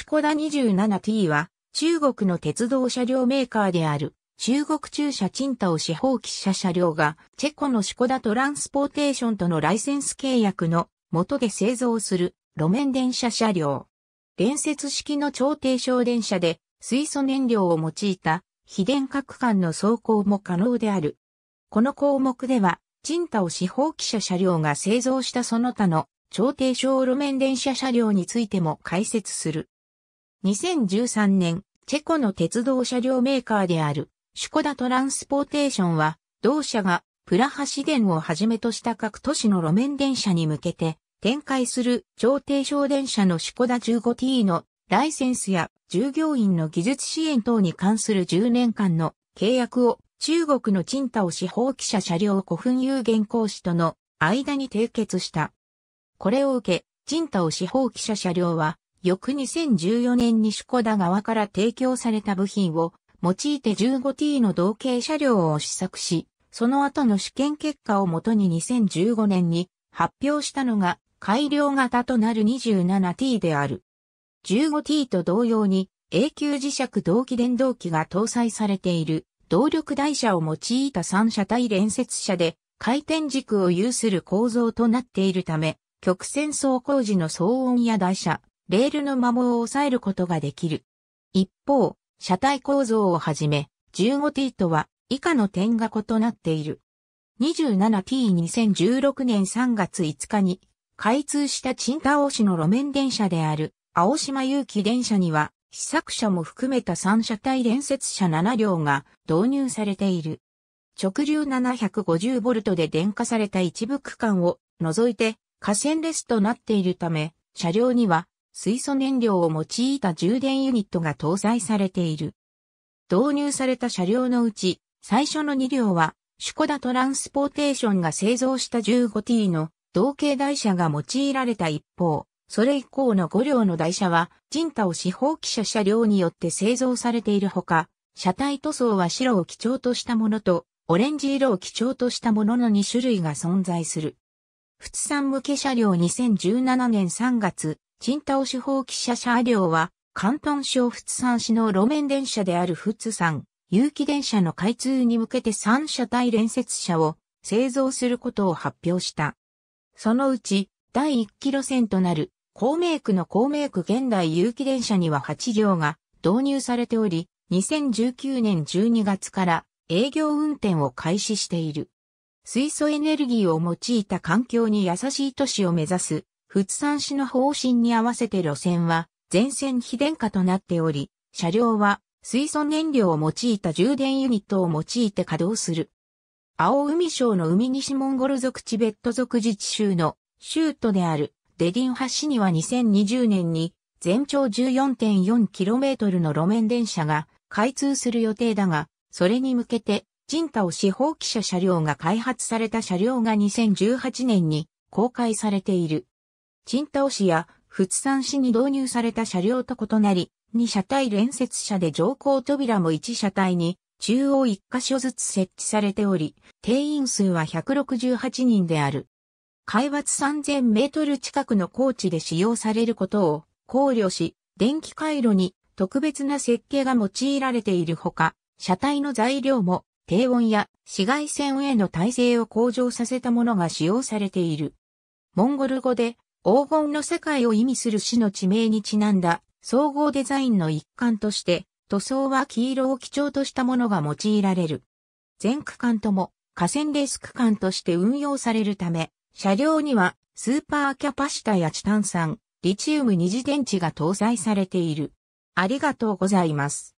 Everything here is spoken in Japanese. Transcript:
シコダ 27T は、中国の鉄道車両メーカーである、中国中車チンタを司法記者車両が、チェコのシコダトランスポーテーションとのライセンス契約の元で製造する路面電車車両。連接式の超低床電車で、水素燃料を用いた、非電化区間の走行も可能である。この項目では、賃貸を司法記者車両が製造したその他の超低床路面電車車両についても解説する。2013年、チェコの鉄道車両メーカーである、シュコダトランスポーテーションは、同社がプラハ市電をはじめとした各都市の路面電車に向けて、展開する超低小電車のシュコダ 15T のライセンスや従業員の技術支援等に関する10年間の契約を中国のチンタオ市放者車両古墳有限公司との間に締結した。これを受け、チンタオ市放者車両は翌2014年にシュコダ側から提供された部品を用いて 15T の同型車両を試作し、その後の試験結果をもとに2015年に発表したのが改良型となる 27T である。15T と同様に永久磁石同期電動機が搭載されている動力台車を用いた三車体連接車で回転軸を有する構造となっているため、曲線走行時の騒音や台車、レールの摩耗を抑えることができる。一方、車体構造をはじめ、15t とは以下の点が異なっている。27t2016 年3月5日に開通したンタオ市の路面電車である青島有機電車には試作車も含めた3車体連接車7両が導入されている。直流 750V で電化された一部区間を除いて河川レスとなっているため、車両には水素燃料を用いた充電ユニットが搭載されている。導入された車両のうち、最初の2両は、シュコダトランスポーテーションが製造した 15T の同型台車が用いられた一方、それ以降の5両の台車は、ジンタを四方汽車車両によって製造されているほか、車体塗装は白を基調としたものと、オレンジ色を基調としたものの2種類が存在する。通産向け車両2017年3月、チンタオ手法記者車両は、関東省仏山市の路面電車である仏山、有機電車の開通に向けて3車体連接車を製造することを発表した。そのうち、第1期路線となる、公明区の公明区現代有機電車には8両が導入されており、2019年12月から営業運転を開始している。水素エネルギーを用いた環境に優しい都市を目指す仏山市の方針に合わせて路線は全線非電化となっており、車両は水素燃料を用いた充電ユニットを用いて稼働する。青海省の海西モンゴル族チベット族自治州の州都であるデディン橋市には2020年に全長 14.4km の路面電車が開通する予定だが、それに向けて、ジンタ司法記者車両が開発された車両が2018年に公開されている。チンタオ市や仏山市に導入された車両と異なり、2車体連接車で乗降扉も1車体に中央1箇所ずつ設置されており、定員数は168人である。海抜3000メートル近くの高地で使用されることを考慮し、電気回路に特別な設計が用いられているほか、車体の材料も低温や紫外線への耐性を向上させたものが使用されている。モンゴル語で黄金の世界を意味する市の地名にちなんだ総合デザインの一環として、塗装は黄色を基調としたものが用いられる。全区間とも河川レース区間として運用されるため、車両にはスーパーキャパシタやチタン酸、リチウム二次電池が搭載されている。ありがとうございます。